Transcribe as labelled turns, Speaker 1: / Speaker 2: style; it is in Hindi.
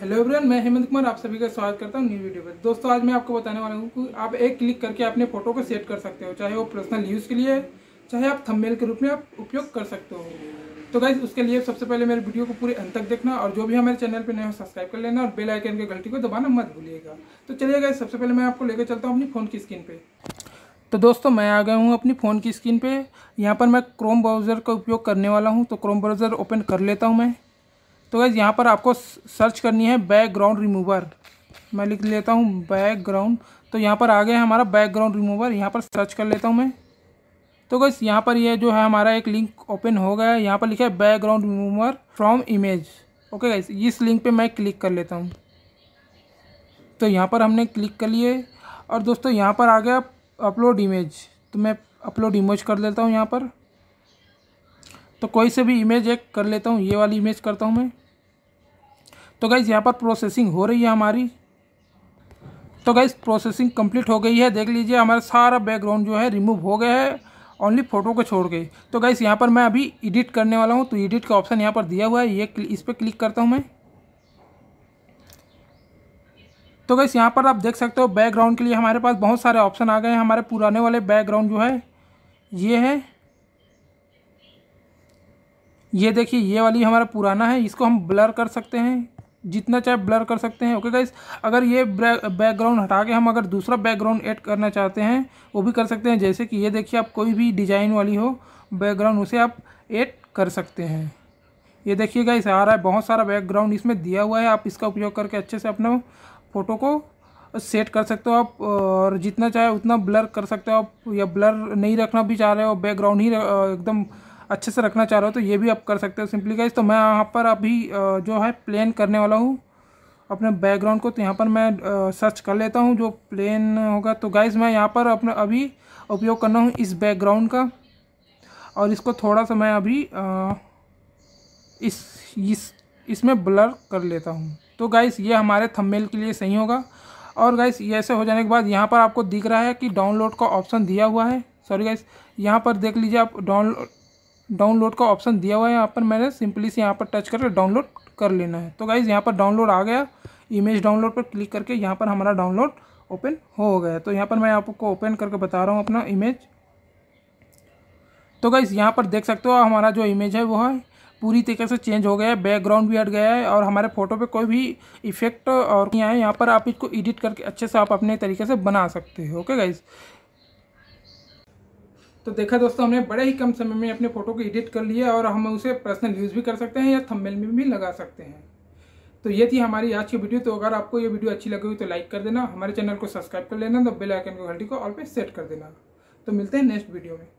Speaker 1: हेलो एवरीवन मैं हेमंत कुमार आप सभी का स्वागत करता हूँ न्यू वीडियो पर दोस्तों आज मैं आपको बताने वाला हूँ कि आप एक क्लिक करके अपने फोटो को सेट कर सकते हो चाहे वो पर्सनल यूज़ के लिए चाहे आप थंबनेल के रूप में आप उपयोग कर सकते हो तो गाइज उसके लिए सबसे पहले मेरे वीडियो को पूरे अंत तक देखना और जो भी हमारे चैनल पर नए हो सब्सक्राइब कर लेना और बेल आइकन के को दबाना मत भूलिएगा तो चलिए गाइज सबसे पहले मैं आपको लेकर चलता हूँ अपनी फ़ोन की स्क्रीन पर तो दोस्तों मैं आ गया हूँ अपनी फ़ोन की स्क्रीन पर यहाँ पर मैं क्रोम ब्राउज़र का उपयोग करने वाला हूँ तो क्रोम ब्राउज़र ओपन कर लेता हूँ मैं तो वैसे यहाँ पर आपको सर्च करनी है बैकग्राउंड रिमूवर मैं लिख लेता हूँ बैकग्राउंड तो यहाँ पर आ गया हमारा बैकग्राउंड रिमूवर यहाँ पर सर्च कर लेता हूँ मैं तो गैस यहाँ पर ये यह जो है हमारा एक लिंक ओपन हो गया है यहाँ पर लिखा है background remover from image okay guys इस लिंक पे मैं क्लिक कर लेता हूँ तो यहाँ पर हमने क्लिक कर लिए और दोस्तों यहाँ पर आ गया अपलोड इमेज तो मैं अपलोड इमेज कर लेता हूँ यहाँ पर तो कोई से भी इमेज एक कर लेता हूँ ये वाली इमेज करता हूँ मैं तो गाइज़ यहाँ पर प्रोसेसिंग हो रही है हमारी तो गाइज़ प्रोसेसिंग कंप्लीट हो गई है देख लीजिए हमारा सारा बैकग्राउंड जो है रिमूव हो गया है ओनली फ़ोटो को छोड़ के तो गाइज़ यहाँ पर मैं अभी एडिट करने वाला हूँ तो एडिट का ऑप्शन यहाँ पर दिया हुआ है ये इस पर क्लिक करता हूँ मैं तो गैस यहाँ पर आप देख सकते हो बैकग्राउंड के लिए हमारे पास बहुत सारे ऑप्शन आ गए हैं हमारे पुराने वाले बैकग्राउंड जो है ये है ये देखिए ये वाली हमारा पुराना है इसको हम ब्लर कर सकते हैं जितना चाहे ब्लर कर सकते हैं ओके गाइस अगर ये बैकग्राउंड हटा के हम अगर दूसरा बैकग्राउंड ऐड करना चाहते हैं वो भी कर सकते हैं जैसे कि ये देखिए आप कोई भी डिजाइन वाली हो बैकग्राउंड उसे आप ऐड कर सकते हैं ये देखिए गाइस आ रहा है बहुत सारा बैकग्राउंड इसमें दिया हुआ है आप इसका उपयोग करके अच्छे से अपना फ़ोटो को सेट कर सकते हो आप और जितना चाहे उतना ब्लर कर सकते हो आप या ब्लर नहीं रखना भी चाह रहे हो बैकग्राउंड ही एकदम अच्छे से रखना चाह रहे हो तो ये भी आप कर सकते हो सिंपली गाइज तो मैं यहाँ पर अभी जो है प्लेन करने वाला हूँ अपने बैकग्राउंड को तो यहाँ पर मैं सर्च कर लेता हूँ जो प्लेन होगा तो गाइज मैं यहाँ पर अपना अभी उपयोग करना हूँ इस बैकग्राउंड का और इसको थोड़ा सा मैं अभी इस इस इसमें ब्लर कर लेता हूँ तो गाइस ये हमारे थंबनेल के लिए सही होगा और गाइस ये ऐसे हो जाने के बाद यहाँ पर आपको दिख रहा है कि डाउनलोड का ऑप्शन दिया हुआ है सॉरी गाइस यहाँ पर देख लीजिए आप डाउनलोड डाउनलोड का ऑप्शन दिया हुआ है यहाँ पर मैंने सिंपली से यहाँ पर टच करके डाउनलोड कर लेना है तो गाइज़ यहाँ पर डाउनलोड आ गया इमेज डाउनलोड पर क्लिक करके यहाँ पर हमारा डाउनलोड ओपन हो गया तो यहाँ पर मैं आपको ओपन करके बता रहा हूँ अपना इमेज तो गाइज़ यहाँ पर देख सकते हो हमारा जो इमेज है वो है पूरी तरीके से चेंज हो गया है बैकग्राउंड भी हट गया है और हमारे फोटो पे कोई भी इफेक्ट और नहीं आए यहाँ पर आप इसको एडिट करके अच्छे से आप अपने तरीके से बना सकते हो ओके गाइज़ तो देखा दोस्तों हमने बड़े ही कम समय में अपने फ़ोटो को एडिट कर लिया और हम उसे पर्सनल यूज़ भी कर सकते हैं या थंबनेल में भी लगा सकते हैं तो ये थी हमारी आज की वीडियो तो अगर आपको ये वीडियो अच्छी लगी हुई तो लाइक कर देना हमारे चैनल को सब्सक्राइब कर लेना तो बेल आइकन को घंटी को ऑल पे सेट कर देना तो मिलते हैं नेक्स्ट वीडियो में